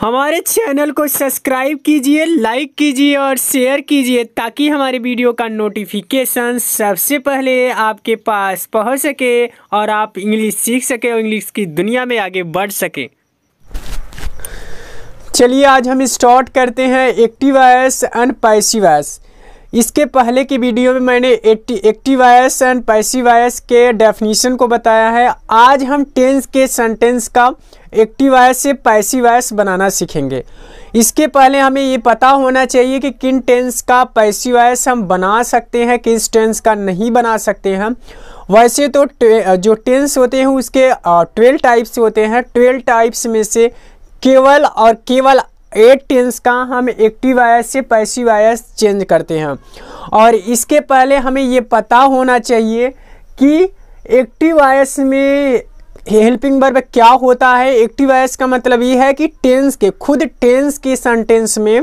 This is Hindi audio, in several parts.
हमारे चैनल को सब्सक्राइब कीजिए लाइक कीजिए और शेयर कीजिए ताकि हमारे वीडियो का नोटिफिकेशन सबसे पहले आपके पास पहुंच सके और आप इंग्लिश सीख सके और इंग्लिश की दुनिया में आगे बढ़ सके चलिए आज हम स्टार्ट करते हैं एक्टिव वॉयस एंड पैसिवाइस इसके पहले की वीडियो में मैंने एक्टिव आयस एंड पैसिव आयस के डेफिनेशन को बताया है आज हम टेंस के सेंटेंस का एक्टिव आयस से पैसिव आयस बनाना सीखेंगे इसके पहले हमें ये पता होना चाहिए कि किन टेंस का पैसिव आयस हम बना सकते हैं किस टेंस का नहीं बना सकते हैं वैसे तो जो टेंस होते हैं उसके ट्वेल्व टाइप्स होते हैं ट्वेल्व टाइप्स में से केवल और केवल एट टेंस का हम एक्टिव आयस से पैसिव आयस चेंज करते हैं और इसके पहले हमें ये पता होना चाहिए कि एक्टिव आयस में हेल्पिंग वर्ब क्या होता है एक्टिव आयस का मतलब ये है कि टेंस के खुद टेंस के सेंटेंस में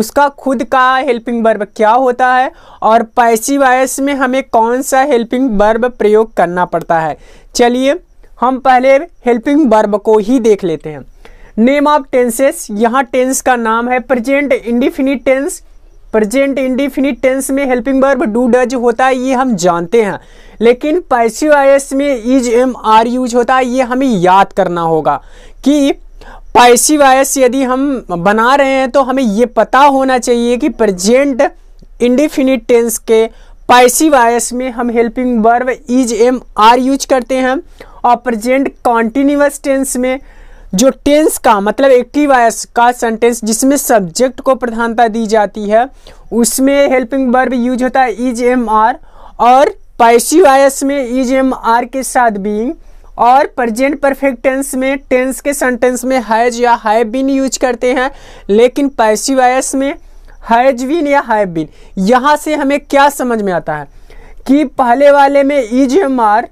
उसका खुद का हेल्पिंग वर्ब क्या होता है और पैसिव आयस में हमें कौन सा हेल्पिंग वर्ब प्रयोग करना पड़ता है चलिए हम पहले हेल्पिंग वर्ब को ही देख लेते हैं नेम ऑफ टेंसेस यहाँ टेंस का नाम है present indefinite tense present indefinite tense में हेल्पिंग वर्ब डू डज होता है ये हम जानते हैं लेकिन पैसिव आईएस में इज एम आर यूज होता है ये हमें याद करना होगा कि पैसिव आईएस यदि हम बना रहे हैं तो हमें ये पता होना चाहिए कि प्रेजेंट इंडिफिनिट टेंस के पैसिव आईएस में हम helping verb is am are use करते हैं और प्रेजेंट कॉन्टिन्यूस टेंस में जो टेंस का मतलब एक्टिव का सेंटेंस जिसमें सब्जेक्ट को प्रधानता दी जाती है उसमें हेल्पिंग वर्ब यूज होता है इज एम आर और पैसिव आयस में इज एम आर के साथ बींग और प्रेजेंट परफेक्ट टेंस में टेंस के सेंटेंस में हैज या हैव बीन यूज करते हैं लेकिन पैसिव आयस में हैज बीन या हैव बीन यहाँ से हमें क्या समझ में आता है कि पहले वाले में इज एम आर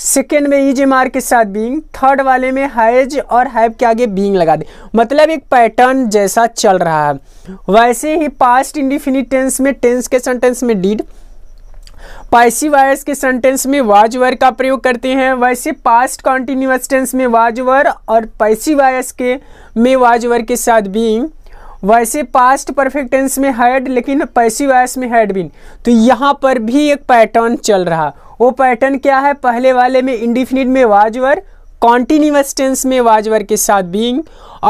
सेकेंड में इज e एम के साथ बींग थर्ड वाले में हैज और हैव के आगे बींग लगा दे मतलब एक पैटर्न जैसा चल रहा है वैसे ही पास्ट इंडिफिनिट टेंस में टेंस के सेंटेंस में डीड पाइसी वायर्स के सेंटेंस में वाज वर का प्रयोग करते हैं वैसे पास्ट कॉन्टिन्यूस टेंस में वाज वर और पाइसी वायर्स के में वाज वर के साथ बींग वैसे पास्ट परफेक्ट टेंस में हैड लेकिन पैसिव एस में हैड बीन तो यहाँ पर भी एक पैटर्न चल रहा वो पैटर्न क्या है पहले वाले में इंडिफिनिट में वाजवर कॉन्टिन्यूस टेंस में वाजवर के साथ बींग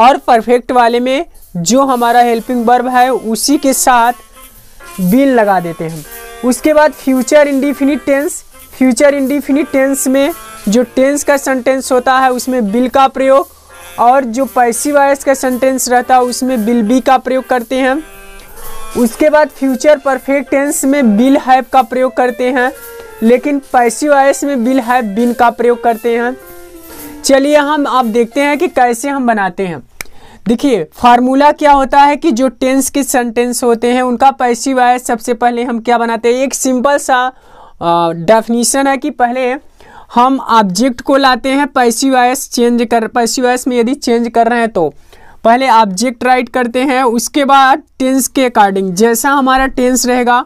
और परफेक्ट वाले में जो हमारा हेल्पिंग वर्ब है उसी के साथ बीन लगा देते हैं उसके बाद future indefinite tense future indefinite tense में जो टेंस का सेंटेंस होता है उसमें बिल का प्रयोग और जो पैसिव वॉइस का सेंटेंस रहता है उसमें बिल बी का प्रयोग करते हैं उसके बाद फ्यूचर परफेक्ट टेंस में बिल हैव का प्रयोग करते हैं लेकिन पैसिव वायस में बिल हैव बिन का प्रयोग करते हैं चलिए हम आप देखते हैं कि कैसे हम बनाते हैं देखिए फार्मूला क्या होता है कि जो टेंस के सेंटेंस होते हैं उनका पैसिव वायस सबसे पहले हम क्या बनाते हैं एक सिंपल सा डेफिनीसन है कि पहले हम ऑब्जेक्ट को लाते हैं पैसिवाइस चेंज कर पैसिवाइस में यदि चेंज कर रहे हैं तो पहले ऑब्जेक्ट राइट करते हैं उसके बाद टेंस के अकॉर्डिंग जैसा हमारा टेंस रहेगा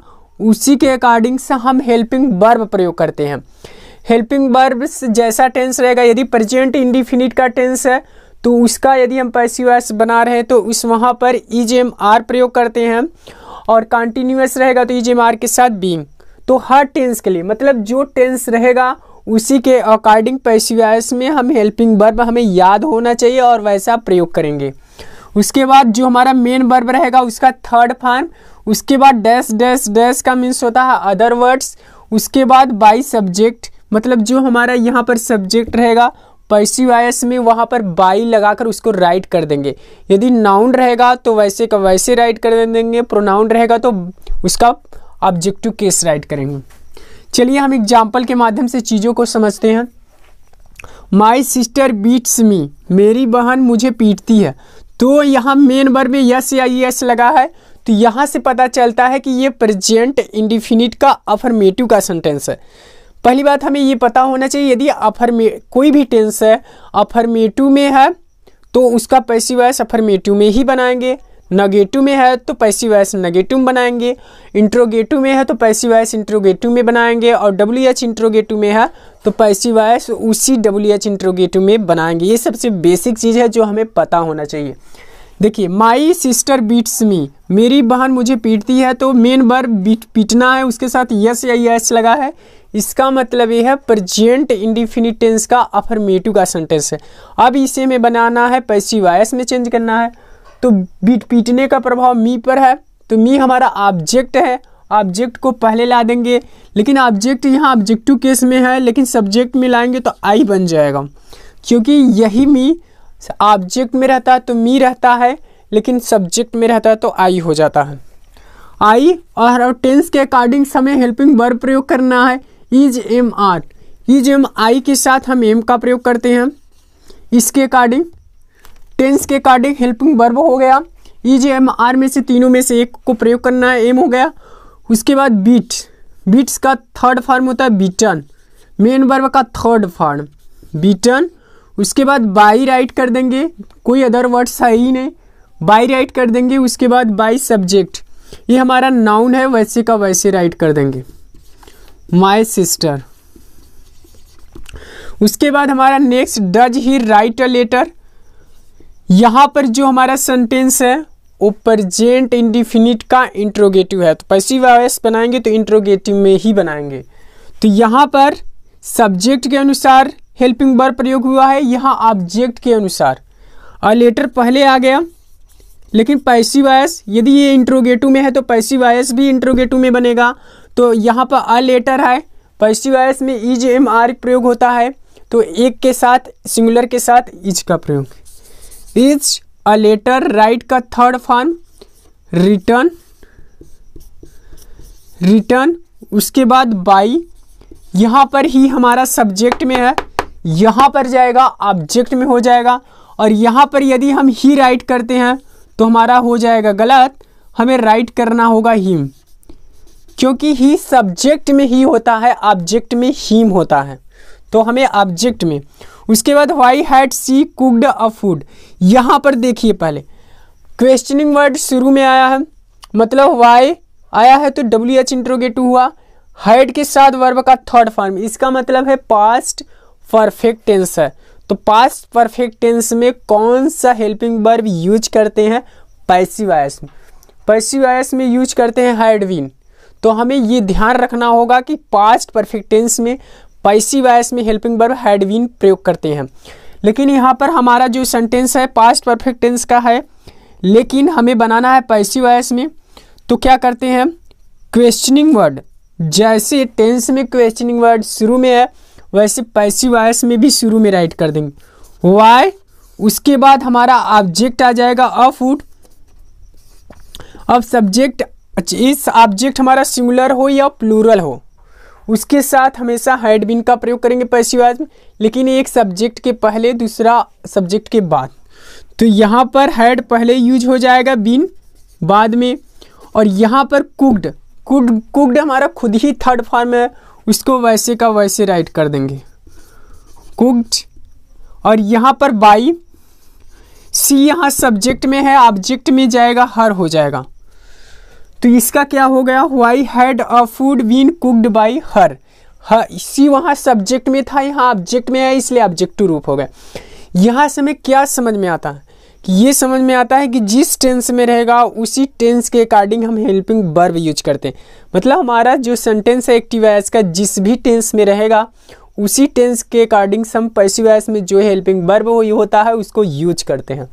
उसी के अकॉर्डिंग से हम हेल्पिंग बर्ब प्रयोग करते हैं हेल्पिंग बर्ब जैसा टेंस रहेगा यदि प्रेजेंट इंडिफिनिट का टेंस है तो उसका यदि हम पैसिवस बना रहे हैं तो उस वहाँ पर ई जे एम आर प्रयोग करते हैं और कंटिन्यूस रहेगा तो ई जे एम आर के साथ बींग तो हर टेंस के लिए मतलब जो टेंस रहेगा उसी के अकॉर्डिंग पैसिवाइस में हम हेल्पिंग बर्ब हमें याद होना चाहिए और वैसा प्रयोग करेंगे उसके बाद जो हमारा मेन बर्ब रहेगा उसका थर्ड फॉर्म उसके बाद डैश डैश डैश का मीन्स होता है अदर वर्ड्स उसके बाद बाई सब्जेक्ट मतलब जो हमारा यहाँ पर सब्जेक्ट रहेगा पर्सिवायस में वहाँ पर बाई लगाकर उसको राइट कर देंगे यदि नाउन रहेगा तो वैसे का वैसे राइट कर देंगे प्रोनाउन रहेगा तो उसका ऑब्जेक्टिव केस राइट करेंगे चलिए हम एग्जाम्पल के माध्यम से चीज़ों को समझते हैं माई सिस्टर बीट्स मी मेरी बहन मुझे पीटती है तो यहाँ मेन वर्ब में यस या यस लगा है तो यहाँ से पता चलता है कि ये प्रेजेंट इंडिफिनिट का अफर्मेटिव का सेंटेंस है पहली बात हमें ये पता होना चाहिए यदि अफर्मे कोई भी टेंस है अफर्मेटिव में है तो उसका पैसिवाइस अफर्मेटिव में ही बनाएंगे नगेटिव में है तो पैसिव वॉइस नगेटिव में बनाएंगे इंट्रोगेटिव में है तो पैसिव वॉइस इंट्रोगेटिव में बनाएंगे और डब्ल्यू एच इंट्रोगेटिव में है तो पैसिव वॉइस उसी डब्ल्यू एच इंट्रोगेटिव में बनाएंगे ये सबसे बेसिक चीज़ है जो हमें पता होना चाहिए देखिए माई सिस्टर बीट्स मी मेरी बहन मुझे पीटती है तो मेन बार बीट पीटना है उसके साथ यस या यस लगा है इसका मतलब ये है प्रजेंट इंडिफिनिटेंस का अफरमेटिव का सेंटेंस है अब इसे में बनाना है पैसिव वॉइस में चेंज करना है तो बीट पीटने का प्रभाव मी पर है तो मी हमारा ऑब्जेक्ट है ऑब्जेक्ट को पहले ला देंगे लेकिन ऑब्जेक्ट यहाँ ऑब्जेक्टिव केस में है लेकिन सब्जेक्ट में लाएंगे तो आई बन जाएगा क्योंकि यही मी ऑब्जेक्ट में रहता है तो मी रहता है लेकिन सब्जेक्ट में रहता है तो आई हो जाता है आई और टेंस के अकॉर्डिंग समय हेल्पिंग वर्ब प्रयोग करना है is am are is am I के साथ हम एम का प्रयोग करते हैं इसके अकॉर्डिंग टेंस के कार्डिक हेल्पिंग वर्ब हो गया ई जे एम आर में से तीनों में से एक को प्रयोग करना है एम हो गया उसके बाद बीट बीट्स का थर्ड फॉर्म होता है बीटन मेन वर्ब का थर्ड फॉर्म बीटन उसके बाद बाई राइट कर देंगे कोई अदर वर्ड सही नहीं बाई राइट कर देंगे उसके बाद बाई सब्जेक्ट ये हमारा नाउन है वैसे का वैसे राइट कर देंगे माय सिस्टर उसके बाद हमारा next does he write a letter यहाँ पर जो हमारा सेंटेंस है वो प्रजेंट इंडिफिनिट का इंट्रोगेटिव है तो पैसिव आवेश बनाएंगे तो इंट्रोगेटिव में ही बनाएंगे तो यहाँ पर सब्जेक्ट के अनुसार हेल्पिंग वर्ब प्रयोग हुआ है यहाँ ऑब्जेक्ट के अनुसार और लेटर पहले आ गया लेकिन पैसिव आयस यदि ये इंट्रोगेटिव में है तो पैसिव आयस भी इंट्रोगेटिव में बनेगा तो यहाँ पर अ लेटर है पैसिव आयस में इज एम आर प्रयोग होता है तो एक के साथ सिंगुलर के साथ इज का प्रयोग इज अ लेटर राइट का थर्ड फॉर्म रिटर्न रिटर्न उसके बाद बाई यहां पर ही हमारा सब्जेक्ट में है यहां पर जाएगा ऑब्जेक्ट में हो जाएगा और यहां पर यदि हम ही राइट करते हैं तो हमारा हो जाएगा गलत हमें राइट करना होगा हीम क्योंकि ही सब्जेक्ट में ही होता है ऑब्जेक्ट में हीम होता है तो हमें ऑब्जेक्ट में उसके बाद why had she cooked a food यहाँ पर देखिए पहले क्वेश्चनिंग वर्ड शुरू में आया है मतलब वाई आया है तो डब्ल्यू एच इंट्रोगेटिव हुआ हैड के साथ वर्ब का थर्ड फॉर्म इसका मतलब है पास्ट परफेक्ट टेंस है तो पास्ट परफेक्ट टेंस में कौन सा हेल्पिंग वर्ब यूज करते हैं पैसिव आयस में पैसिव आयस में यूज करते हैं हाइडवीन तो हमें ये ध्यान रखना होगा कि पास्ट परफेक्ट टेंस में पाइसी वायस में हेल्पिंग वर्ब हैडवीन प्रयोग करते हैं लेकिन यहाँ पर हमारा जो सेंटेंस है पास्ट परफेक्ट टेंस का है लेकिन हमें बनाना है पैसी वायस में तो क्या करते हैं क्वेश्चनिंग वर्ड जैसे टेंस में क्वेश्चनिंग वर्ड शुरू में है वैसे पैसी वायस में भी शुरू में राइट कर देंगे वाई उसके बाद हमारा ऑब्जेक्ट आ जाएगा अ फूड अब सब्जेक्ट इस ऑब्जेक्ट हमारा सिंगुलर हो या प्लूरल हो उसके साथ हमेशा हैड बिन का प्रयोग करेंगे पैसिवाज में लेकिन एक सब्जेक्ट के पहले दूसरा सब्जेक्ट के बाद तो यहाँ पर हैड पहले यूज हो जाएगा बिन बाद में और यहाँ पर कुक्ड कुड कुक्ड हमारा खुद ही थर्ड फॉर्म है उसको वैसे का वैसे राइट कर देंगे कुक्ड और यहाँ पर बाई सी यहाँ सब्जेक्ट में है ऑब्जेक्ट में जाएगा हर हो जाएगा तो इसका क्या हो गया why had a food been cooked by her इसी वहाँ सब्जेक्ट में था यहाँ ऑब्जेक्ट में है इसलिए ऑब्जेक्ट टू रूप हो गया यहाँ से हमें क्या समझ में आता है कि ये समझ में आता है कि जिस टेंस में रहेगा उसी टेंस के अकॉर्डिंग हम हेल्पिंग बर्ब यूज करते हैं मतलब हमारा जो सेंटेंस है एक्टिव एस का जिस भी टेंस में रहेगा उसी टेंस के अकॉर्डिंग हम पैसिव एस में जो हेल्पिंग बर्ब वो होता है उसको यूज करते हैं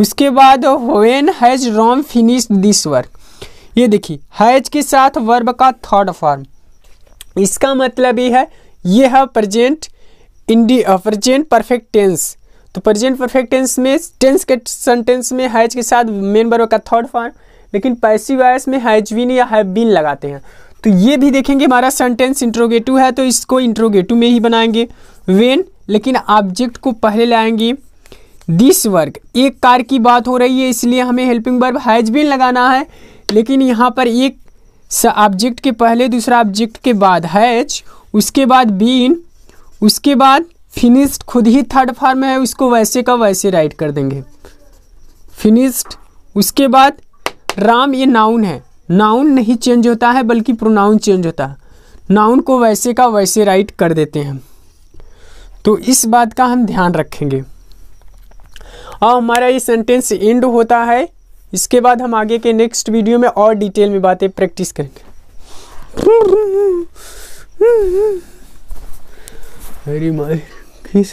उसके बाद when has Ram finish this work ये देखिए हैज के साथ वर्ब का थर्ड फॉर्म इसका मतलब ये है ये है present indi present perfect tense तो प्रजेंट परफेक्ट टेंस में टेंस के सेंटेंस में हैज के साथ मेन वर्ब का थर्ड फॉर्म लेकिन पैसिव आयस में हैज बीन या हैव बीन लगाते हैं तो ये भी देखेंगे हमारा सेंटेंस इंट्रोगेटिव है तो इसको इंट्रोगेटिव में ही बनाएंगे वेन लेकिन ऑब्जेक्ट को पहले लाएंगे दिस वर्क एक कार की बात हो रही है इसलिए हमें हेल्पिंग वर्ब हैज बीन लगाना है लेकिन यहाँ पर एक ऑब्जेक्ट के पहले दूसरा ऑब्जेक्ट के बाद हैच उसके बाद बीन उसके बाद फिनिश्ड खुद ही थर्ड फॉर्म है उसको वैसे का वैसे राइट कर देंगे फिनिश्ड उसके बाद राम ये नाउन है नाउन नहीं चेंज होता है बल्कि प्रोनाउन चेंज होता है नाउन को वैसे का वैसे राइट कर देते हैं तो इस बात का हम ध्यान रखेंगे और हमारा ये सेंटेंस एंड होता है इसके बाद हम आगे के नेक्स्ट वीडियो में और डिटेल में बातें प्रैक्टिस करेंगे अरे माए